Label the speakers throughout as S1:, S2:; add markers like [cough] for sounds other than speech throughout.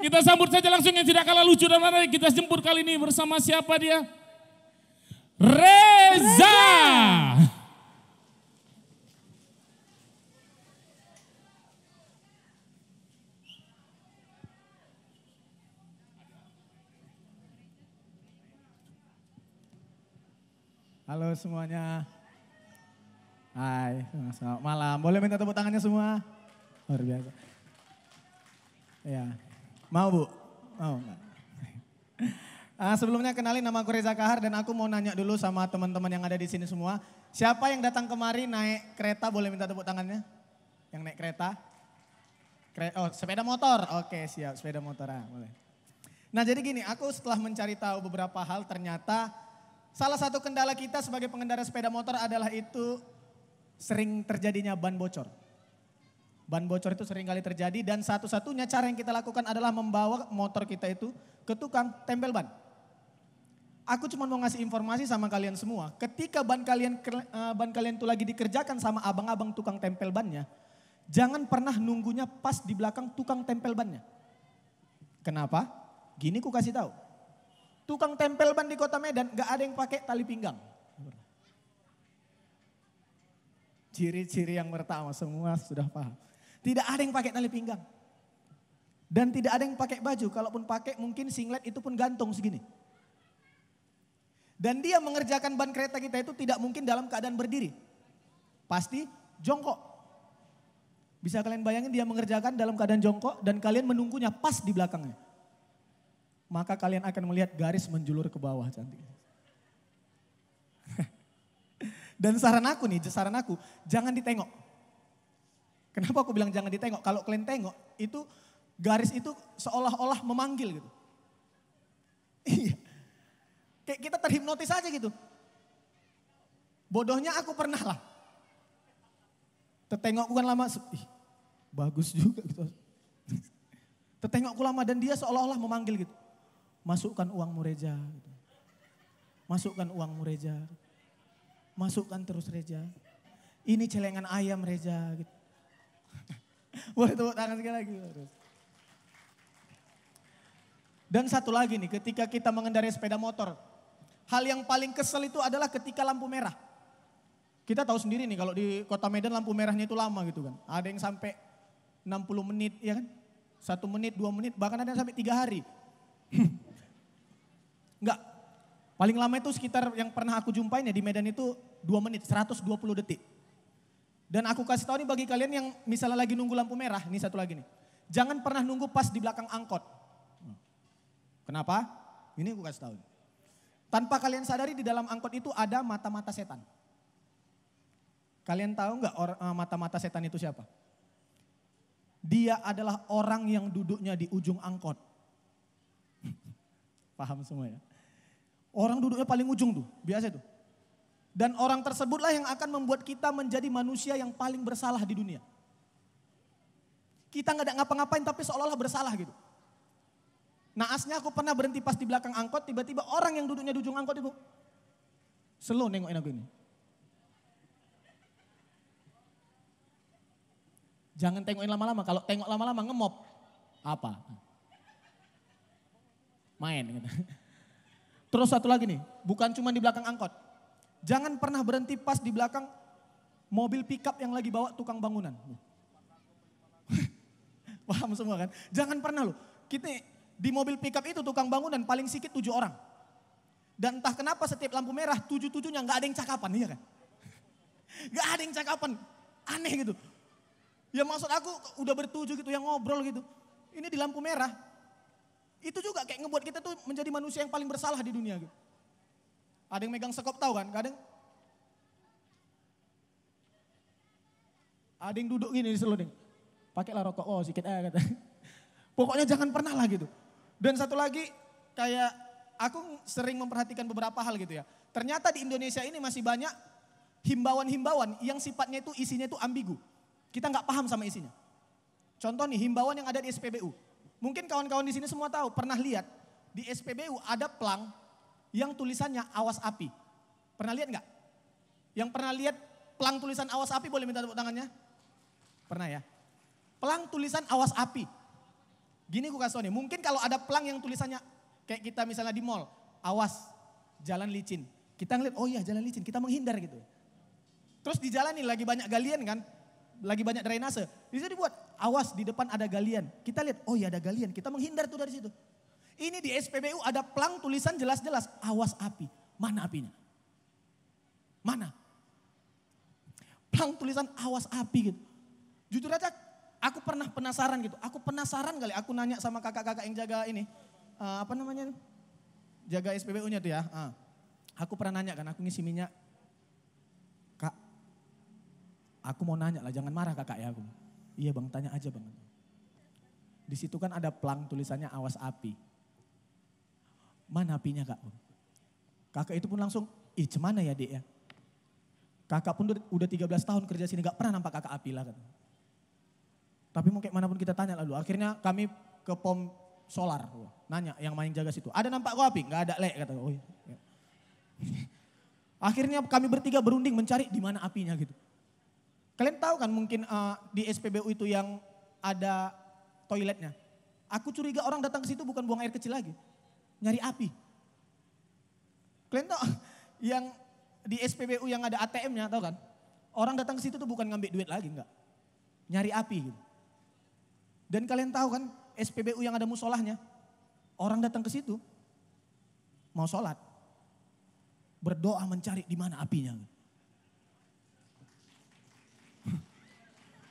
S1: Kita sambut saja langsung yang tidak kalah lucu dan menarik. Kita jemput kali ini bersama siapa dia? Reza. Halo semuanya. Hai, selamat malam. Boleh minta tepuk tangannya semua? Luar biasa. Ya, Mau Bu? Mau enggak? Uh, [laughs] ah, sebelumnya kenalin nama aku Reza Kahar dan aku mau nanya dulu sama teman-teman yang ada di sini semua. Siapa yang datang kemari naik kereta boleh minta tepuk tangannya? Yang naik kereta? Kre oh sepeda motor, oke siap sepeda motor ah, boleh. Nah jadi gini, aku setelah mencari tahu beberapa hal ternyata salah satu kendala kita sebagai pengendara sepeda motor adalah itu sering terjadinya ban bocor. Ban bocor itu sering kali terjadi dan satu-satunya cara yang kita lakukan adalah membawa motor kita itu ke tukang tempel ban. Aku cuma mau ngasih informasi sama kalian semua. Ketika ban kalian eh, ban kalian itu lagi dikerjakan sama abang-abang tukang tempel bannya, jangan pernah nunggunya pas di belakang tukang tempel bannya. Kenapa? Gini ku kasih tahu. Tukang tempel ban di kota Medan gak ada yang pakai tali pinggang. Ciri-ciri yang pertama semua sudah paham. Tidak ada yang pakai tali pinggang. Dan tidak ada yang pakai baju. Kalaupun pakai mungkin singlet itu pun gantung segini. Dan dia mengerjakan ban kereta kita itu tidak mungkin dalam keadaan berdiri. Pasti jongkok. Bisa kalian bayangin dia mengerjakan dalam keadaan jongkok dan kalian menunggunya pas di belakangnya. Maka kalian akan melihat garis menjulur ke bawah cantik. [laughs] Dan saran aku nih, saran aku, jangan ditengok. Kenapa aku bilang jangan ditengok? Kalau kalian tengok, itu garis itu seolah-olah memanggil gitu. Iya. Kayak kita terhipnotis aja gitu. Bodohnya aku pernah lah. Tertengok bukan lama, ih, bagus juga gitu. [laughs] Tertengokku lama dan dia seolah-olah memanggil gitu. Masukkan uang mureja. Gitu. Masukkan uang mureja. Masukkan terus Reja. Ini celengan ayam Reja gitu. [laughs] Boleh tepuk tangan sekali lagi. Dan satu lagi nih, ketika kita mengendarai sepeda motor, hal yang paling kesel itu adalah ketika lampu merah. Kita tahu sendiri nih kalau di kota Medan lampu merahnya itu lama gitu kan. Ada yang sampai 60 menit ya kan. Satu menit, dua menit, bahkan ada yang sampai tiga hari. Enggak, [clears throat] paling lama itu sekitar yang pernah aku jumpain ya di Medan itu dua menit, 120 detik. Dan aku kasih tahu nih bagi kalian yang misalnya lagi nunggu lampu merah, ini satu lagi nih. Jangan pernah nunggu pas di belakang angkot. Hmm. Kenapa? Ini aku kasih tahu. Tanpa kalian sadari di dalam angkot itu ada mata-mata setan. Kalian tahu nggak eh, mata-mata setan itu siapa? Dia adalah orang yang duduknya di ujung angkot. [laughs] Paham semua ya? Orang duduknya paling ujung tuh, biasa tuh. Dan orang tersebutlah yang akan membuat kita menjadi manusia yang paling bersalah di dunia. Kita nggak ada ngapa-ngapain tapi seolah-olah bersalah gitu. Naasnya aku pernah berhenti pas di belakang angkot, tiba-tiba orang yang duduknya di ujung angkot itu slow nengokin aku ini. Jangan tengokin lama-lama, kalau tengok lama-lama ngemop. Apa? Main. Gitu. [laughs] Terus satu lagi nih, bukan cuma di belakang angkot. Jangan pernah berhenti pas di belakang mobil pickup yang lagi bawa tukang bangunan. [laughs] Paham semua kan? Jangan pernah loh. Kita di mobil pickup itu tukang bangunan paling sedikit tujuh orang. Dan entah kenapa setiap lampu merah tujuh-tujuhnya nggak ada yang cakapan, iya kan? [laughs] Nggak ada yang cakapan, aneh gitu. Ya maksud aku udah bertujuh gitu yang ngobrol gitu. Ini di lampu merah. Itu juga kayak ngebuat kita tuh menjadi manusia yang paling bersalah di dunia gitu. Ada yang megang sekop tahu kan? Kadang ada yang duduk gini di pakai Pakailah rokok, oh sedikit eh [laughs] Pokoknya jangan pernah lah gitu. Dan satu lagi kayak aku sering memperhatikan beberapa hal gitu ya. Ternyata di Indonesia ini masih banyak himbauan-himbauan yang sifatnya itu isinya itu ambigu. Kita nggak paham sama isinya. Contoh nih himbauan yang ada di SPBU. Mungkin kawan-kawan di sini semua tahu, pernah lihat di SPBU ada plang yang tulisannya awas api. Pernah lihat nggak? Yang pernah lihat pelang tulisan awas api boleh minta tepuk tangannya? Pernah ya? Pelang tulisan awas api. Gini gue kasih nih, mungkin kalau ada pelang yang tulisannya kayak kita misalnya di mall, awas jalan licin. Kita ngeliat, oh iya jalan licin, kita menghindar gitu. Terus di jalan nih lagi banyak galian kan, lagi banyak drainase. bisa dibuat, awas di depan ada galian. Kita lihat, oh iya ada galian, kita menghindar tuh dari situ. Ini di SPBU ada pelang tulisan jelas-jelas awas api. Mana apinya? Mana? Pelang tulisan awas api gitu. Jujur aja aku pernah penasaran gitu. Aku penasaran kali aku nanya sama kakak-kakak yang jaga ini. Uh, apa namanya? Jaga SPBU-nya tuh ya. Uh. Aku pernah nanya kan, aku ngisi minyak. Kak, aku mau nanya lah, jangan marah kakak ya aku. Iya bang, tanya aja bang. Di situ kan ada pelang tulisannya awas api mana apinya kak? Kakak itu pun langsung, ih cemana ya dek ya? Kakak pun udah 13 tahun kerja sini gak pernah nampak kakak api lah kan. Tapi mau kayak manapun kita tanya lalu. Akhirnya kami ke pom solar. Nanya yang main jaga situ. Ada nampak kok api? Gak ada lek kata. Oh, iya. [laughs] Akhirnya kami bertiga berunding mencari di mana apinya gitu. Kalian tahu kan mungkin uh, di SPBU itu yang ada toiletnya. Aku curiga orang datang ke situ bukan buang air kecil lagi nyari api. Kalian tau [laughs] yang di SPBU yang ada ATM-nya tau kan? Orang datang ke situ tuh bukan ngambil duit lagi enggak. Nyari api gitu. Dan kalian tahu kan SPBU yang ada musolahnya. Orang datang ke situ mau sholat. Berdoa mencari di mana apinya. [laughs]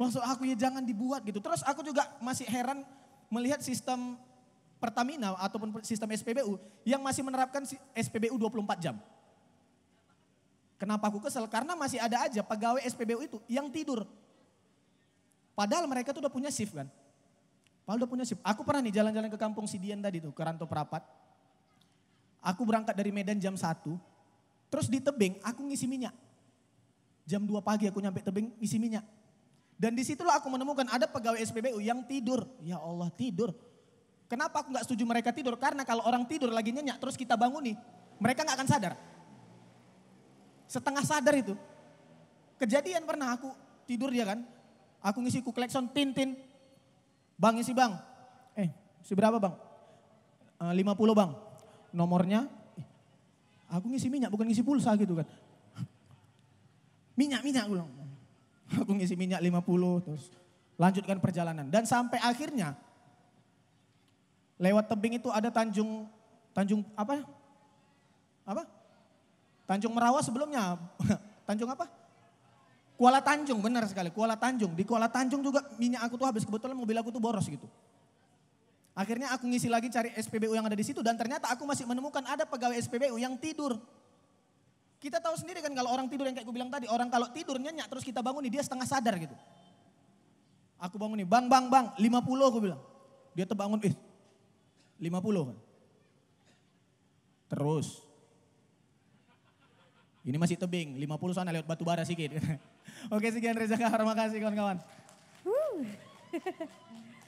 S1: Maksud aku ya jangan dibuat gitu. Terus aku juga masih heran melihat sistem Pertamina ataupun sistem SPBU yang masih menerapkan SPBU 24 jam. Kenapa aku kesel? Karena masih ada aja pegawai SPBU itu yang tidur. Padahal mereka tuh udah punya shift kan. Padahal udah punya shift. Aku pernah nih jalan-jalan ke kampung Sidian tadi tuh, ke Rantau Perapat. Aku berangkat dari Medan jam 1. Terus di tebing aku ngisi minyak. Jam 2 pagi aku nyampe tebing ngisi minyak. Dan disitulah aku menemukan ada pegawai SPBU yang tidur. Ya Allah tidur Kenapa aku nggak setuju mereka tidur? Karena kalau orang tidur lagi nyenyak terus kita bangun nih, mereka nggak akan sadar. Setengah sadar itu. Kejadian pernah aku tidur dia kan, aku ngisi ku klakson tin tin. Bang ngisi bang, eh seberapa bang? E, eh, 50 bang. Nomornya, eh, aku ngisi minyak bukan ngisi pulsa gitu kan. [laughs] Minyak, minyak ulang. Aku ngisi minyak 50 terus lanjutkan perjalanan. Dan sampai akhirnya Lewat tebing itu ada Tanjung Tanjung apa? Apa? Tanjung Merawa sebelumnya. [laughs] Tanjung apa? Kuala Tanjung, benar sekali. Kuala Tanjung. Di Kuala Tanjung juga minyak aku tuh habis. Kebetulan mobil aku tuh boros gitu. Akhirnya aku ngisi lagi cari SPBU yang ada di situ. Dan ternyata aku masih menemukan ada pegawai SPBU yang tidur. Kita tahu sendiri kan kalau orang tidur yang kayak gue bilang tadi, orang kalau tidur nyenyak terus kita bangun nih dia setengah sadar gitu. Aku bangun nih, bang, bang, bang, 50 aku bilang. Dia terbangun, eh 50 kan? Terus. Ini masih tebing, 50 sana lewat batu bara sikit. [laughs] Oke sekian Reza Kahar, makasih kawan-kawan. [laughs]